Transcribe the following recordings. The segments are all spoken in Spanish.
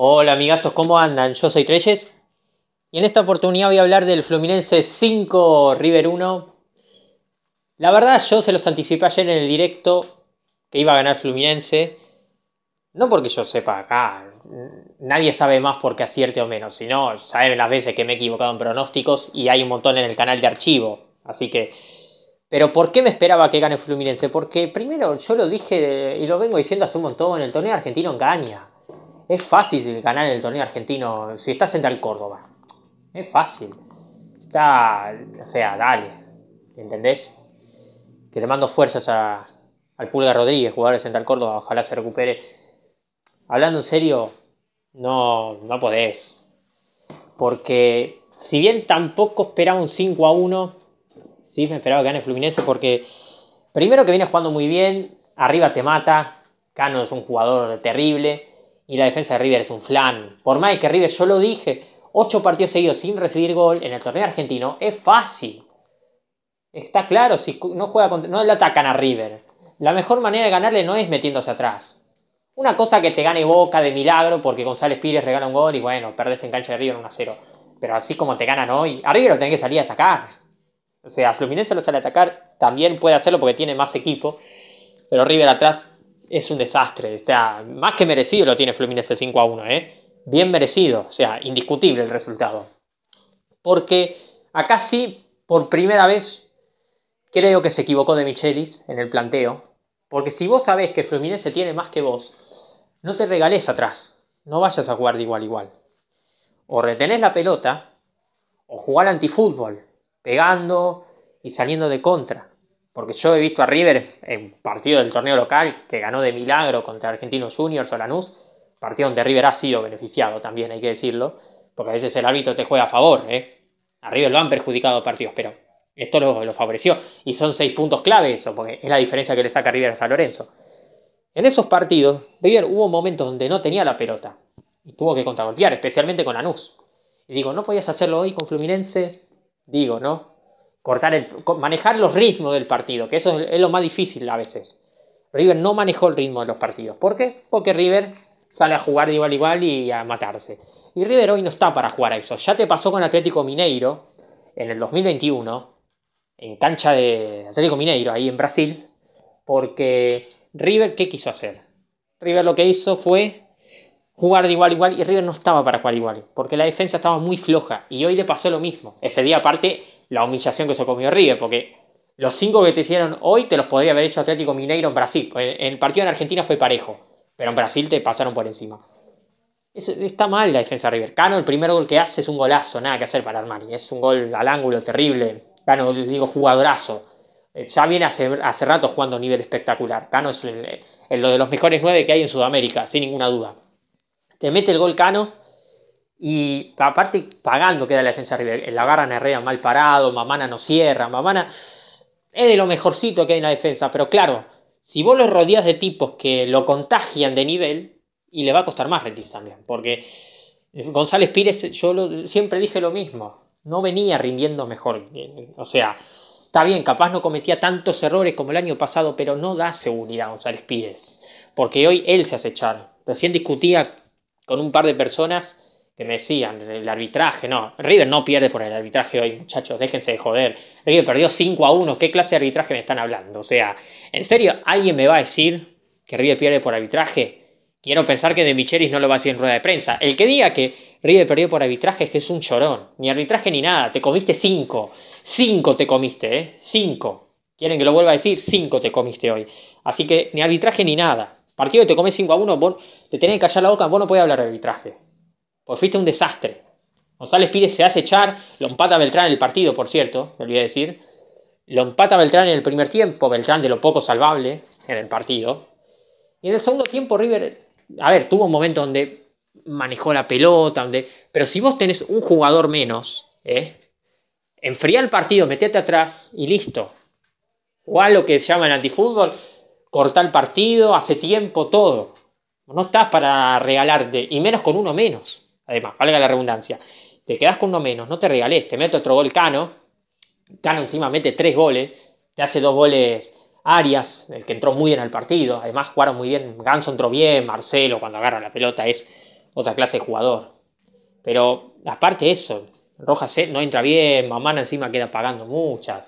Hola amigazos, ¿cómo andan? Yo soy Treyes y en esta oportunidad voy a hablar del Fluminense 5 River 1. La verdad yo se los anticipé ayer en el directo que iba a ganar Fluminense. No porque yo sepa acá, nadie sabe más porque acierte o menos, sino saben las veces que me he equivocado en pronósticos y hay un montón en el canal de archivo. Así que pero ¿por qué me esperaba que gane Fluminense? Porque primero, yo lo dije y lo vengo diciendo hace un montón, en el torneo argentino engaña. Es fácil ganar el torneo argentino si está Central Córdoba. Es fácil. Está, o sea, dale. ¿Entendés? Que le mando fuerzas a, al Pulga Rodríguez, jugador de Central Córdoba. Ojalá se recupere. Hablando en serio, no, no podés. Porque si bien tampoco esperaba un 5 a 1, sí me esperaba que gane Fluminense porque primero que viene jugando muy bien, arriba te mata, Cano es un jugador terrible, y la defensa de River es un flan. Por más que River, yo lo dije, ocho partidos seguidos sin recibir gol en el torneo argentino es fácil. Está claro, si no juega no le atacan a River. La mejor manera de ganarle no es metiéndose atrás. Una cosa que te gane Boca de milagro porque González Pires regala un gol y bueno, perdés en cancha de River 1-0. Pero así como te ganan hoy, a River lo tenés que salir a atacar. O sea, Fluminense lo sale a atacar, también puede hacerlo porque tiene más equipo. Pero River atrás es un desastre. Está más que merecido lo tiene Fluminense 5 a 1, ¿eh? Bien merecido, o sea, indiscutible el resultado. Porque acá sí, por primera vez, creo que se equivocó de Michelis en el planteo. Porque si vos sabés que Fluminense tiene más que vos, no te regales atrás. No vayas a jugar de igual a igual. O retenés la pelota, o jugar antifútbol, pegando y saliendo de contra. Porque yo he visto a River en partido del torneo local que ganó de milagro contra Argentinos Juniors o Lanús, partido donde River ha sido beneficiado también, hay que decirlo, porque a veces el árbitro te juega a favor, ¿eh? A River lo han perjudicado partidos, pero esto lo, lo favoreció. Y son seis puntos clave eso, porque es la diferencia que le saca River a San Lorenzo. En esos partidos, River hubo momentos donde no tenía la pelota y tuvo que contragolpear, especialmente con Lanús. Y digo, ¿no podías hacerlo hoy con Fluminense? Digo, ¿no? cortar el, manejar los ritmos del partido, que eso es lo más difícil a veces. River no manejó el ritmo de los partidos. ¿Por qué? Porque River sale a jugar de igual a igual y a matarse. Y River hoy no está para jugar a eso. Ya te pasó con Atlético Mineiro en el 2021, en cancha de Atlético Mineiro, ahí en Brasil, porque River, ¿qué quiso hacer? River lo que hizo fue jugar de igual a igual y River no estaba para jugar igual, porque la defensa estaba muy floja y hoy le pasó lo mismo. Ese día aparte la humillación que se comió River, porque los cinco que te hicieron hoy te los podría haber hecho Atlético Mineiro en Brasil. Pues, en el partido en Argentina fue parejo, pero en Brasil te pasaron por encima. está mal la defensa de River. Cano, el primer gol que hace es un golazo, nada que hacer para Armani. Es un gol al ángulo terrible. Cano, digo, jugadorazo. Eh, ya viene hace, hace rato jugando a nivel espectacular. Cano es lo de los mejores nueve que hay en Sudamérica, sin ninguna duda. Te mete el gol Cano y aparte, pagando queda la defensa de River. Eh, la agarran Herrera mal parado, Mamana no cierra, Mamana es de lo mejorcito que hay en la defensa. Pero claro, si vos lo rodeas de tipos que lo contagian de nivel, y le va a costar más rendir también. Porque eh, González Pires, eh, yo siempre dije lo mismo, no venía rindiendo mejor. O sea, está bien, capaz no cometía tantos errores como el año pasado, pero no da seguridad González Pires. Porque hoy él se hace echar. Recién discutía con un par de personas que me decían, el arbitraje, no, River no pierde por el arbitraje hoy, muchachos, déjense de joder. River perdió 5 a 1, ¿qué clase de arbitraje me están hablando? O sea, ¿en serio alguien me va a decir que River pierde por arbitraje? Quiero pensar que De Michelis no lo va a decir en rueda de prensa. El que diga que River perdió por arbitraje es que es un chorón, ni arbitraje ni nada, te comiste 5, 5 te comiste, ¿eh? 5. ¿Quieren que lo vuelva a decir? 5 te comiste hoy. Así que ni arbitraje ni nada. Partido que te comes 5 a 1, vos te tenés que callar la boca, vos no podés hablar de arbitraje. Pues fuiste un desastre. González Pires se hace echar, lo empata Beltrán en el partido, por cierto, me olvidé decir. Lo empata Beltrán en el primer tiempo, Beltrán de lo poco salvable en el partido. Y en el segundo tiempo River, a ver, tuvo un momento donde manejó la pelota, donde, pero si vos tenés un jugador menos, ¿eh? enfría el partido, metete atrás y listo. O a lo que se llama en antifútbol, corta el partido, hace tiempo, todo. No estás para regalarte, y menos con uno menos. Además, valga la redundancia. Te quedas con uno menos, no te regales, te mete otro gol Cano. Cano encima mete tres goles, te hace dos goles Arias, el que entró muy bien al partido. Además, jugaron muy bien. Ganso entró bien, Marcelo cuando agarra la pelota es otra clase de jugador. Pero aparte de eso, Rojas no entra bien, Mamana encima queda pagando muchas.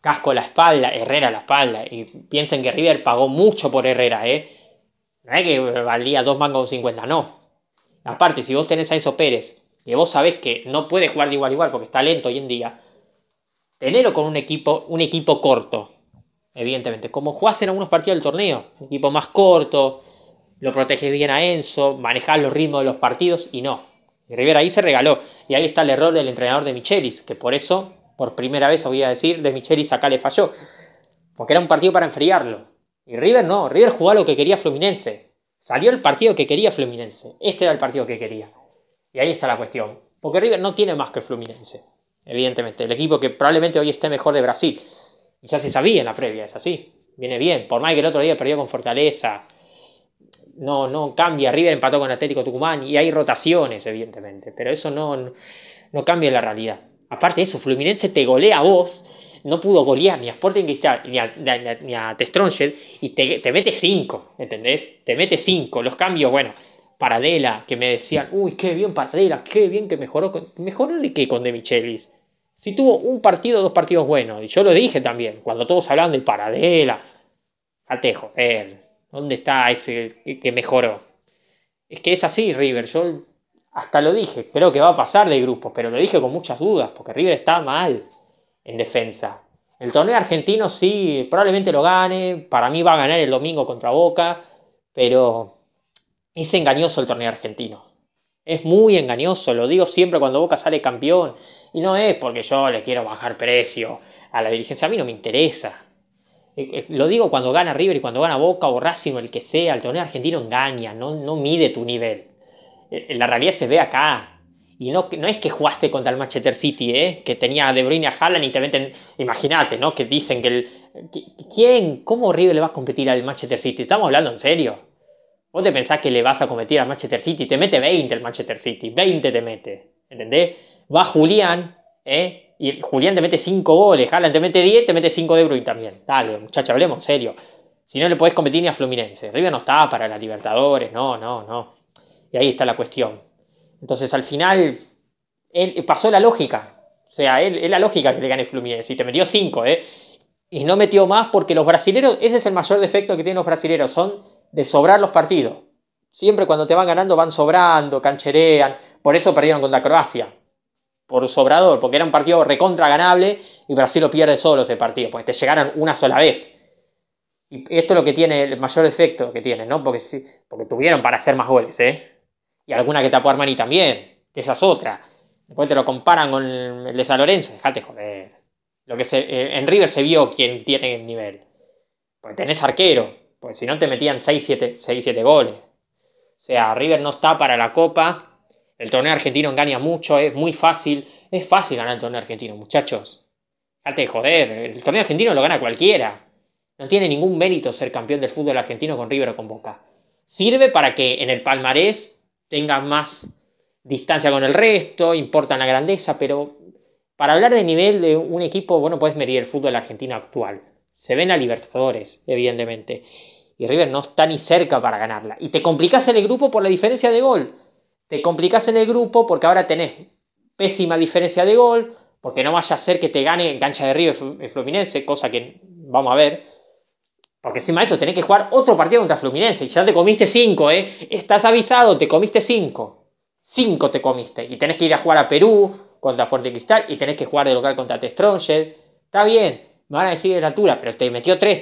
Casco la espalda, Herrera la espalda. Y piensen que River pagó mucho por Herrera, ¿eh? No es que valía dos mangos 50, no. Aparte, si vos tenés a Enzo Pérez, que vos sabés que no puede jugar de igual a igual porque está lento hoy en día, tenerlo con un equipo, un equipo corto, evidentemente. Como jugás en algunos partidos del torneo, un equipo más corto, lo proteges bien a Enzo, manejás los ritmos de los partidos y no. Y River ahí se regaló. Y ahí está el error del entrenador de Michelis, que por eso, por primera vez voy a decir, de Michelis acá le falló. Porque era un partido para enfriarlo. Y River no, River jugó lo que quería Fluminense. Salió el partido que quería Fluminense. Este era el partido que quería. Y ahí está la cuestión. Porque River no tiene más que Fluminense. Evidentemente. El equipo que probablemente hoy esté mejor de Brasil. Y ya se sabía en la previa, es así. Viene bien. Por más que el otro día perdió con Fortaleza. No, no cambia. River empató con Atlético Tucumán. Y hay rotaciones, evidentemente. Pero eso no, no cambia la realidad. Aparte de eso, Fluminense te golea a vos no pudo golear ni a Sporting Cristal ni a, ni y te, mete 5, ¿entendés? Te mete 5. Los cambios, bueno, Paradela, que me decían, uy, qué bien Paradela, qué bien que mejoró. Con... ¿Mejoró de qué con De Michelis? Si tuvo un partido, dos partidos buenos. Y yo lo dije también, cuando todos hablaban de Paradela. Atejo, eh, ¿dónde está ese que mejoró? Es que es así, River. Yo hasta lo dije, creo que va a pasar de grupo, pero lo dije con muchas dudas, porque River está mal en defensa. El torneo argentino sí, probablemente lo gane, para mí va a ganar el domingo contra Boca, pero es engañoso el torneo argentino. Es muy engañoso, lo digo siempre cuando Boca sale campeón. Y no es porque yo le quiero bajar precio a la dirigencia, a mí no me interesa. Eh, eh, lo digo cuando gana River y cuando gana Boca o Racing o el que sea, el torneo argentino engaña, no, no mide tu nivel. Eh, la realidad se ve acá, y no, es que jugaste contra el Manchester City, ¿eh? que tenía a De Bruyne a Haaland y te meten. Imagínate, ¿no? Que dicen que ¿Quién? ¿Cómo River le va a competir al Manchester City? Estamos hablando en serio. Vos te pensás que le vas a competir al Manchester City, te mete 20 el Manchester City, 20 te mete, ¿entendés? Va Julián, ¿eh? Y Julián te mete 5 goles, Haaland te mete 10, te mete 5 de Bruyne también. Dale, muchacha, hablemos en serio. Si no le podés competir ni a Fluminense, River no está para la Libertadores, no, no, no. Y ahí está la cuestión. Entonces al final él eh, pasó la lógica. O sea, es la lógica que le gane Fluminense. Y te metió 5, ¿eh? Y no metió más porque los brasileros, ese es el mayor defecto que tienen los brasileros, son de sobrar los partidos. Siempre cuando te van ganando van sobrando, cancherean. Por eso perdieron contra Croacia. Por sobrador, porque era un partido recontra ganable y Brasil lo pierde solo ese partido, porque te llegaron una sola vez. Y esto es lo que tiene, el mayor defecto que tiene, ¿no? Porque, sí, porque tuvieron para hacer más goles, ¿eh? Y alguna que tapó Armani también, que esa es otra. Después te lo comparan con el de San Lorenzo, dejate joder. Lo que eh, en River se vio quién tiene el nivel. Pues tenés arquero, pues si no te metían 6-7 goles. O sea, River no está para la Copa. El torneo argentino engaña mucho, es muy fácil. Es fácil ganar el torneo argentino, muchachos. Dejate joder. El torneo argentino lo gana cualquiera. No tiene ningún mérito ser campeón del fútbol argentino con River o con Boca. Sirve para que en el palmarés tengan más distancia con el resto, importan la grandeza, pero para hablar de nivel de un equipo, bueno, puedes medir el fútbol argentino actual. Se ven a Libertadores, evidentemente. Y River no está ni cerca para ganarla. Y te complicás en el grupo por la diferencia de gol. Te complicás en el grupo porque ahora tenés pésima diferencia de gol, porque no vaya a ser que te gane en cancha de River Fluminense, cosa que vamos a ver. Porque encima de eso tenés que jugar otro partido contra Fluminense. Y ya te comiste 5, ¿eh? Estás avisado, te comiste 5. 5 te comiste. Y tenés que ir a jugar a Perú contra Fuerte Cristal. Y tenés que jugar de local contra Testronger. Está bien, me van a decir de la altura, pero te metió 3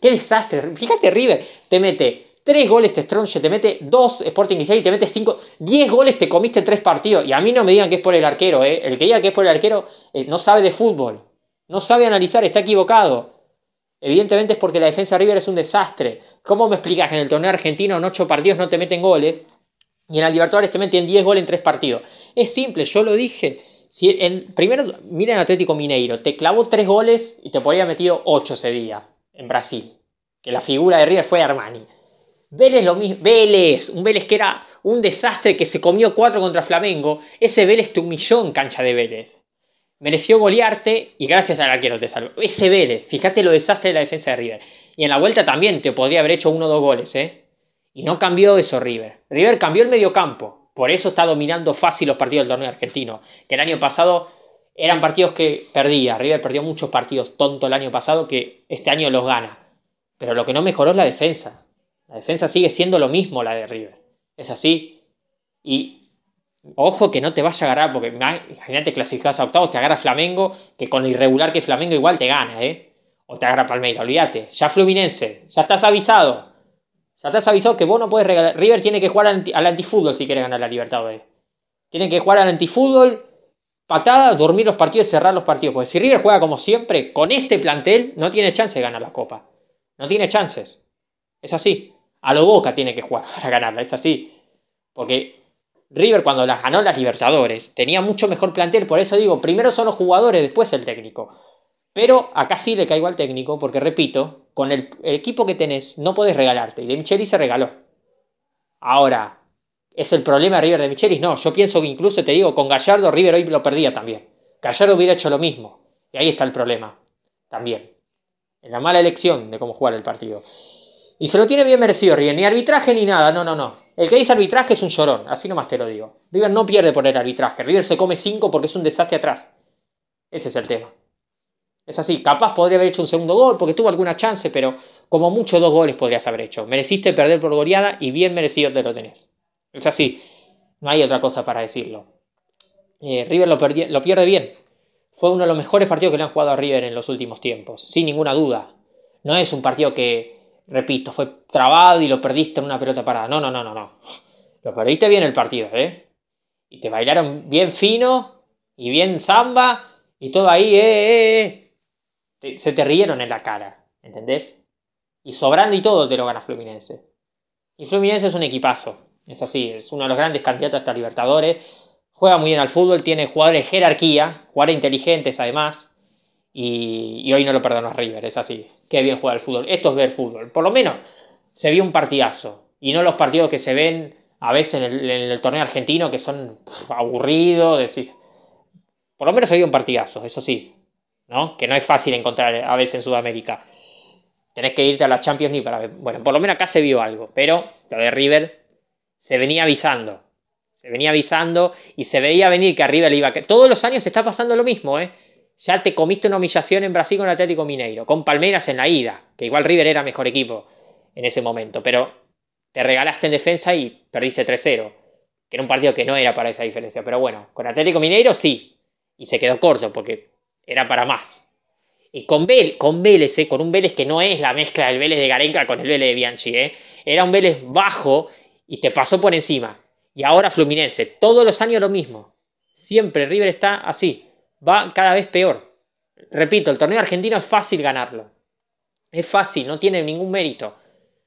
¡Qué desastre! Fíjate, River, te mete 3 goles strong te mete dos Sporting Cristal y te mete 5. 10 goles te comiste en 3 partidos. Y a mí no me digan que es por el arquero, ¿eh? El que diga que es por el arquero eh, no sabe de fútbol. No sabe analizar, está equivocado. Evidentemente es porque la defensa de River es un desastre. ¿Cómo me explicas que en el torneo argentino en 8 partidos no te meten goles y en el Libertadores te meten 10 goles en 3 partidos? Es simple, yo lo dije. Si en, primero, miren Atlético Mineiro, te clavó 3 goles y te podría haber metido 8 ese día en Brasil. Que la figura de River fue Armani. Vélez lo mismo, Vélez, un Vélez que era un desastre que se comió 4 contra Flamengo. Ese Vélez te humilló en cancha de Vélez mereció golearte y gracias al arquero te salvó. Ese Vélez, fíjate lo desastre de la defensa de River. Y en la vuelta también te podría haber hecho uno o dos goles, ¿eh? Y no cambió eso River. River cambió el mediocampo. Por eso está dominando fácil los partidos del torneo argentino. Que el año pasado eran partidos que perdía. River perdió muchos partidos tontos el año pasado que este año los gana. Pero lo que no mejoró es la defensa. La defensa sigue siendo lo mismo la de River. Es así. Y Ojo que no te vas a agarrar, porque imagínate clasificas a octavos, te agarra Flamengo, que con lo irregular que Flamengo igual te gana, ¿eh? O te agarra Palmeira, olvídate. Ya Fluminense, ya estás avisado. Ya estás avisado que vos no puedes regalar. River tiene que jugar al antifútbol si quiere ganar la Libertadores. Tiene que jugar al antifútbol, patada, dormir los partidos, cerrar los partidos. Porque si River juega como siempre, con este plantel, no tiene chance de ganar la Copa. No tiene chances. Es así. A lo Boca tiene que jugar para ganarla, es así. Porque River cuando las ganó las Libertadores tenía mucho mejor plantel, por eso digo, primero son los jugadores, después el técnico. Pero acá sí le caigo al técnico, porque repito, con el, equipo que tenés no podés regalarte, y de Micheli se regaló. Ahora, ¿es el problema de River de Michelis? No, yo pienso que incluso te digo, con Gallardo River hoy lo perdía también. Gallardo hubiera hecho lo mismo, y ahí está el problema, también. En la mala elección de cómo jugar el partido. Y se lo tiene bien merecido River, ni arbitraje ni nada, no, no, no. El que dice arbitraje es un llorón, así nomás te lo digo. River no pierde por el arbitraje, River se come 5 porque es un desastre atrás. Ese es el tema. Es así, capaz podría haber hecho un segundo gol porque tuvo alguna chance, pero como mucho dos goles podrías haber hecho. Mereciste perder por goleada y bien merecido te lo tenés. Es así, no hay otra cosa para decirlo. Eh, River lo, lo pierde bien. Fue uno de los mejores partidos que le han jugado a River en los últimos tiempos, sin ninguna duda. No es un partido que repito, fue trabado y lo perdiste en una pelota parada. No, no, no, no, no. Lo perdiste bien el partido, ¿eh? Y te bailaron bien fino y bien samba y todo ahí, eh, eh, eh. se te rieron en la cara, ¿entendés? Y sobrando y todo te lo gana Fluminense. Y Fluminense es un equipazo, es así, es uno de los grandes candidatos hasta Libertadores. Juega muy bien al fútbol, tiene jugadores jerarquía, jugadores inteligentes además. Y, hoy no lo perdonó a River, es así. Qué bien jugar el fútbol. Esto es ver fútbol. Por lo menos se vio un partidazo. Y no los partidos que se ven a veces en el, torneo argentino que son aburridos. Por lo menos se vio un partidazo, eso sí. ¿no? Que no es fácil encontrar a veces en Sudamérica. Tenés que irte a la Champions League para ver. Bueno, por lo menos acá se vio algo. Pero lo de River se venía avisando. Se venía avisando y se veía venir que a River le iba a... Todos los años está pasando lo mismo, ¿eh? Ya te comiste una humillación en Brasil con Atlético Mineiro, con Palmeiras en la ida, que igual River era mejor equipo en ese momento, pero te regalaste en defensa y perdiste 3-0, que era un partido que no era para esa diferencia, pero bueno, con Atlético Mineiro sí, y se quedó corto porque era para más. Y con, con Vélez, eh, con un Vélez que no es la mezcla del Vélez de Garenca con el Vélez de Bianchi, eh, era un Vélez bajo y te pasó por encima. Y ahora Fluminense, todos los años lo mismo. Siempre River está así va cada vez peor. Repito, el torneo argentino es fácil ganarlo. Es fácil, no tiene ningún mérito.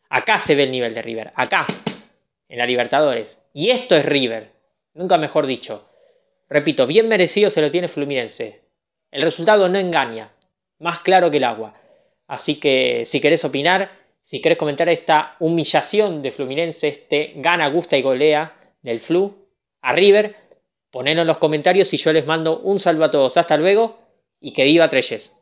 Acá se ve el nivel de River, acá, en la Libertadores. Y esto es River, nunca mejor dicho. Repito, bien merecido se lo tiene Fluminense. El resultado no engaña, más claro que el agua. Así que si querés opinar, si querés comentar esta humillación de Fluminense, este gana, gusta y golea del Flu a River, Ponedlo en los comentarios y yo les mando un saludo a todos. Hasta luego y que viva Treyes.